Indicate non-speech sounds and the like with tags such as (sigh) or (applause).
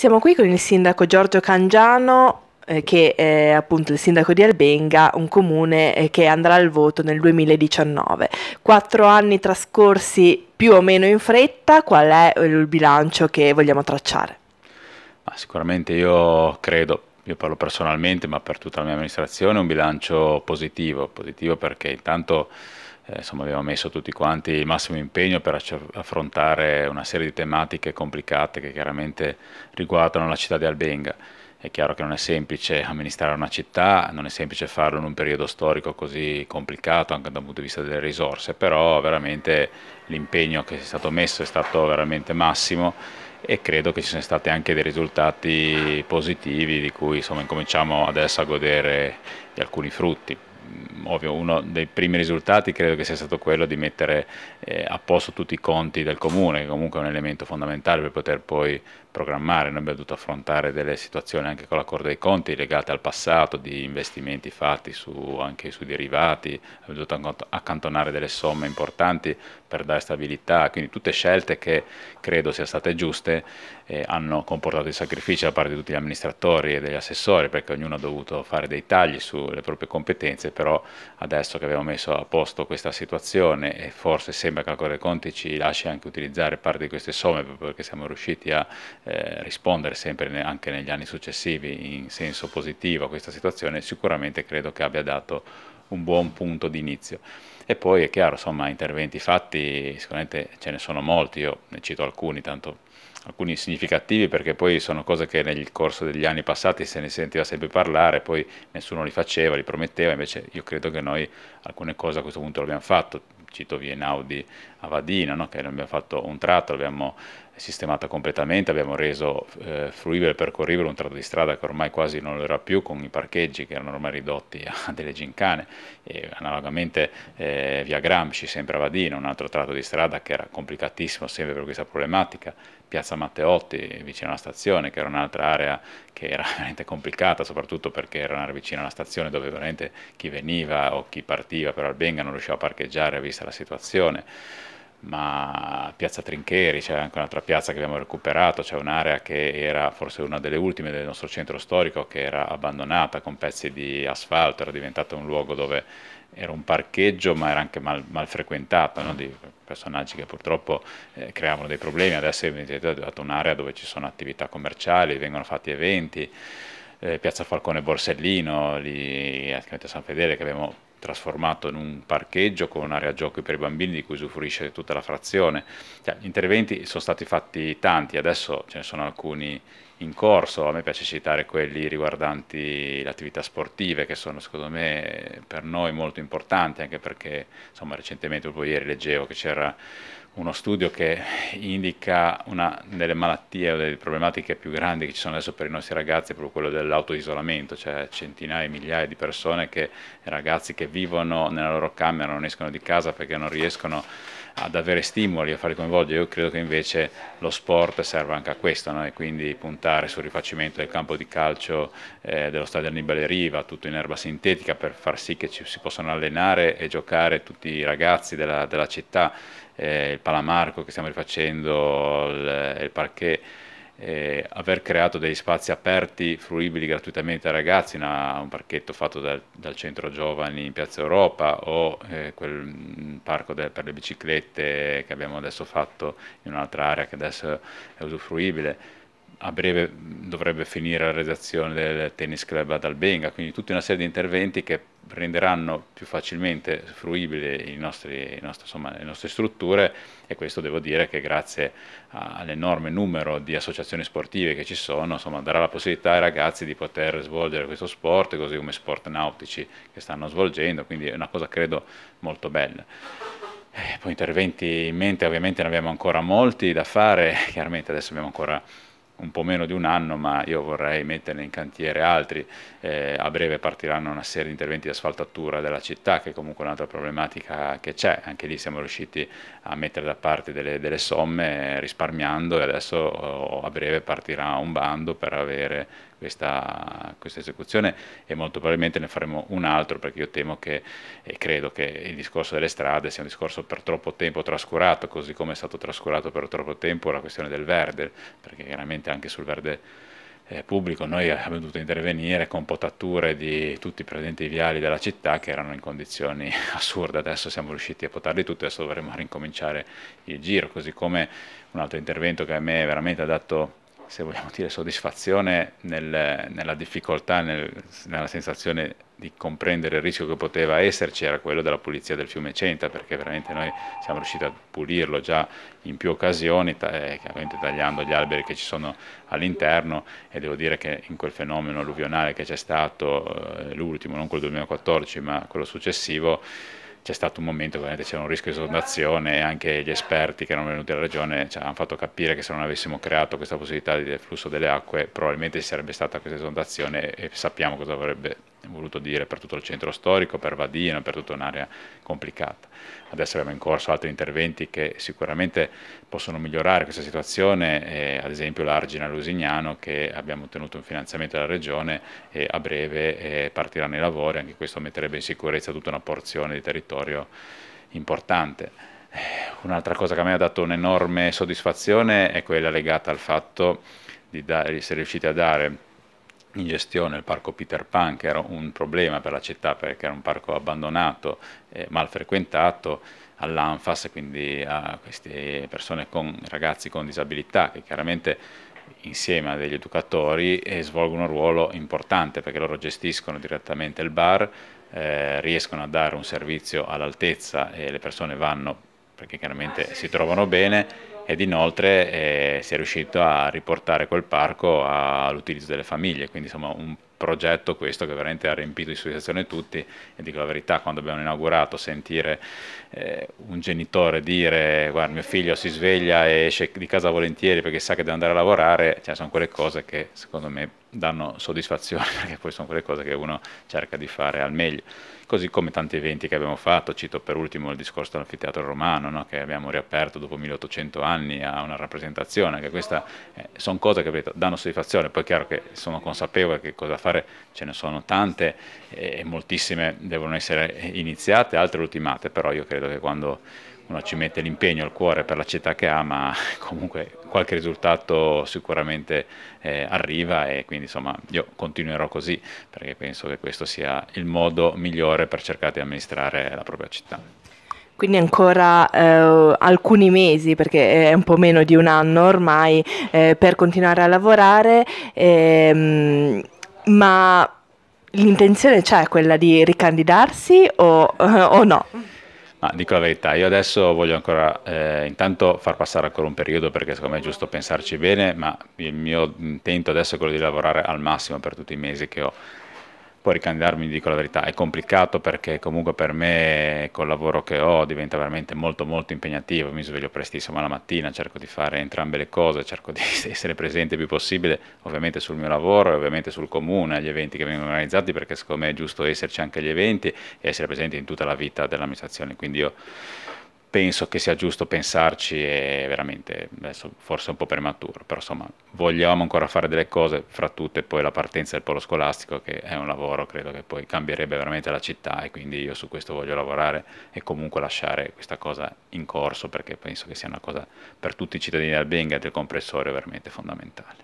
Siamo qui con il sindaco Giorgio Cangiano eh, che è appunto il sindaco di Albenga, un comune eh, che andrà al voto nel 2019. Quattro anni trascorsi più o meno in fretta, qual è il bilancio che vogliamo tracciare? Ma sicuramente io credo, io parlo personalmente ma per tutta la mia amministrazione, un bilancio positivo, positivo perché intanto eh, insomma, abbiamo messo tutti quanti il massimo impegno per affrontare una serie di tematiche complicate che chiaramente riguardano la città di Albenga. È chiaro che non è semplice amministrare una città, non è semplice farlo in un periodo storico così complicato anche dal punto di vista delle risorse, però veramente l'impegno che è stato messo è stato veramente massimo e credo che ci siano stati anche dei risultati positivi di cui insomma, cominciamo adesso a godere di alcuni frutti Ehm, ovvio uno dei primi risultati credo che sia stato quello di mettere eh, a posto tutti i conti del comune, che comunque è un elemento fondamentale per poter poi programmare, noi abbiamo dovuto affrontare delle situazioni anche con l'accordo dei conti legate al passato, di investimenti fatti su, anche sui derivati, abbiamo dovuto accantonare delle somme importanti per dare stabilità, quindi tutte scelte che credo siano state giuste eh, hanno comportato dei sacrifici da parte di tutti gli amministratori e degli assessori perché ognuno ha dovuto fare dei tagli sulle proprie competenze, però adesso che abbiamo messo a posto questa situazione e forse sembra che la Corte dei Conti ci lasci anche utilizzare parte di queste somme proprio perché siamo riusciti a eh, rispondere sempre ne, anche negli anni successivi in senso positivo a questa situazione, sicuramente credo che abbia dato un buon punto di inizio. E poi è chiaro, insomma, interventi fatti sicuramente ce ne sono molti, io ne cito alcuni, tanto alcuni significativi perché poi sono cose che nel corso degli anni passati se ne sentiva sempre parlare, poi nessuno li faceva, li prometteva, invece io credo che noi alcune cose a questo punto le abbiamo fatto, cito Vienaudi a Vadino, no? che abbiamo fatto un tratto, l'abbiamo sistemata completamente, abbiamo reso eh, fruibile, percorribile un tratto di strada che ormai quasi non lo era più, con i parcheggi che erano ormai ridotti a (laughs) delle gincane, e analogamente eh, via Gramsci, sempre a Vadino, un altro tratto di strada che era complicatissimo sempre per questa problematica, piazza Matteotti vicino alla stazione, che era un'altra area che era (laughs) veramente complicata, soprattutto perché era un'area vicino alla stazione dove veramente chi veniva o chi partiva per Albenga non riusciva a parcheggiare a vista complessa la situazione, ma Piazza Trincheri c'è anche un'altra piazza che abbiamo recuperato, c'è un'area che era forse una delle ultime del nostro centro storico che era abbandonata con pezzi di asfalto, era diventato un luogo dove era un parcheggio ma era anche mal, mal frequentata no? di personaggi che purtroppo eh, creavano dei problemi, adesso è diventata un'area dove ci sono attività commerciali, vengono fatti eventi, eh, Piazza Falcone Borsellino, lì eh, a San Fedele che abbiamo trasformato in un parcheggio con un'area giochi per i bambini di cui usufruisce tutta la frazione. Cioè, gli interventi sono stati fatti tanti, adesso ce ne sono alcuni in corso, a me piace citare quelli riguardanti le attività sportive che sono secondo me per noi molto importanti anche perché insomma, recentemente, proprio ieri leggevo che c'era uno studio che indica una delle malattie o delle problematiche più grandi che ci sono adesso per i nostri ragazzi è proprio quello dell'autoisolamento, cioè centinaia e migliaia di persone, che, ragazzi che vivono nella loro camera, non escono di casa perché non riescono ad avere stimoli, a farli coinvolgere. Io credo che invece lo sport serva anche a questo, no? e quindi puntare sul rifacimento del campo di calcio eh, dello stadio Annibale Riva, tutto in erba sintetica, per far sì che ci si possano allenare e giocare tutti i ragazzi della, della città eh, il Palamarco che stiamo rifacendo, il, eh, il parquet, eh, aver creato degli spazi aperti, fruibili gratuitamente ai ragazzi, una, un parchetto fatto dal, dal, centro giovani in Piazza Europa o eh, quel mm, parco de, per le biciclette che abbiamo adesso fatto in un'altra area che adesso è usufruibile a breve mm, dovrebbe finire la redazione del Tennis Club ad Albenga, quindi tutta una serie di interventi che renderanno più facilmente fruibili nostri, nostri, insomma, le nostre strutture e questo devo dire che grazie all'enorme numero di associazioni sportive che ci sono, insomma, darà la possibilità ai ragazzi di poter svolgere questo sport, così come sport nautici che stanno svolgendo, quindi è una cosa credo molto bella. Eh, poi interventi in mente ovviamente ne abbiamo ancora molti da fare, chiaramente adesso abbiamo ancora un po' meno di un anno, ma io vorrei metterne in cantiere altri. Eh, a breve partiranno una serie di interventi di asfaltatura della città, che è comunque un'altra problematica che c'è. Anche lì siamo riusciti a mettere da parte delle, delle somme eh, risparmiando e adesso oh, a breve partirà un bando per avere questa, questa, esecuzione e molto probabilmente ne faremo un altro perché io temo che e credo che il discorso delle strade sia un discorso per troppo tempo trascurato, così come è stato trascurato per troppo tempo la questione del verde, perché chiaramente anche sul verde eh, pubblico, noi abbiamo dovuto intervenire con potature di tutti i presenti viali della città che erano in condizioni (laughs) assurde, adesso siamo riusciti a potarli tutti, adesso dovremo rincominciare il giro, così come un altro intervento che a me veramente ha dato se vogliamo dire, soddisfazione nel, nella difficoltà, nel, nella sensazione di comprendere il rischio che poteva esserci era quello della pulizia del fiume Centa, perché veramente noi siamo riusciti a pulirlo già in più occasioni, eh, chiaramente tagliando gli alberi che ci sono all'interno e devo dire che in quel fenomeno alluvionale che c'è stato, eh, l'ultimo, non quello 2014 ma quello successivo, c'è stato un momento che ovviamente c'era un rischio di esondazione e anche gli esperti che erano venuti alla regione ci hanno fatto capire che se non avessimo creato questa possibilità di flusso delle acque probabilmente ci sarebbe stata questa esondazione e sappiamo cosa avrebbe voluto dire per tutto il centro storico, per Vadino, per tutta un'area complicata. Adesso abbiamo in corso altri interventi che sicuramente possono migliorare questa situazione, eh, ad esempio l'Argina Lusignano che abbiamo ottenuto un finanziamento dalla Regione e a breve eh, partiranno i lavori, anche questo metterebbe in sicurezza tutta una porzione di territorio importante. Eh, un'altra cosa che a me ha dato un'enorme soddisfazione è quella legata al fatto di, dare, di essere riusciti a dare in gestione il parco Peter Pan, che era un problema per la città perché era un parco abbandonato, e eh, mal frequentato, all'ANFAS, quindi a queste persone con ragazzi con disabilità che chiaramente insieme a degli educatori eh, svolgono un ruolo importante perché loro gestiscono direttamente il bar, eh, riescono a dare un servizio all'altezza e le persone vanno perché chiaramente si trovano bene ed inoltre eh, si è riuscito a riportare quel parco all'utilizzo delle famiglie, quindi insomma un progetto questo che veramente ha riempito di soddisfazione tutti e dico la verità quando abbiamo inaugurato sentire eh, un genitore dire guarda mio figlio si sveglia e esce di casa volentieri perché sa che deve andare a lavorare, cioè sono quelle cose che secondo me danno soddisfazione (laughs) perché poi sono quelle cose che uno cerca di fare al meglio così come tanti eventi che abbiamo fatto, cito per ultimo il discorso dell'anfiteatro romano, no? che abbiamo riaperto dopo 1800 anni a una rappresentazione, che queste eh, sono cose che detto, danno soddisfazione, poi è chiaro che sono consapevole che cosa fare ce ne sono tante eh, e moltissime devono essere iniziate, altre ultimate, però io credo che quando uno ci mette l'impegno, il cuore per la città che ha, ma (laughs) comunque qualche risultato sicuramente eh, arriva e quindi insomma io continuerò così perché penso che questo sia il modo migliore per cercare di amministrare la propria città. Quindi ancora eh, alcuni mesi, perché è un po' meno di un anno ormai, eh, per continuare a lavorare, ehm, ma l'intenzione c'è quella di ricandidarsi o, (laughs) o no? Ma dico la verità, io adesso voglio ancora eh, intanto far passare ancora un periodo perché secondo me è giusto pensarci bene, ma il mio intento adesso è quello di lavorare al massimo per tutti i mesi che ho poi ricandidarmi, dico la verità, è complicato perché comunque per me col lavoro che ho diventa veramente molto molto impegnativo, mi sveglio prestissimo la mattina, cerco di fare entrambe le cose, cerco di (laughs) essere presente il più possibile ovviamente sul mio lavoro e ovviamente sul comune, agli eventi che vengono organizzati perché secondo me è giusto esserci anche agli eventi e essere presenti in tutta la vita dell'amministrazione, quindi io penso che sia giusto pensarci e veramente adesso forse è un po' prematuro, però insomma vogliamo ancora fare delle cose, fra tutte poi la partenza del polo scolastico che è un lavoro credo che poi cambierebbe veramente la città e quindi io su questo voglio lavorare e comunque lasciare questa cosa in corso perché penso che sia una cosa per tutti i cittadini del Benga e del comprensorio veramente fondamentale.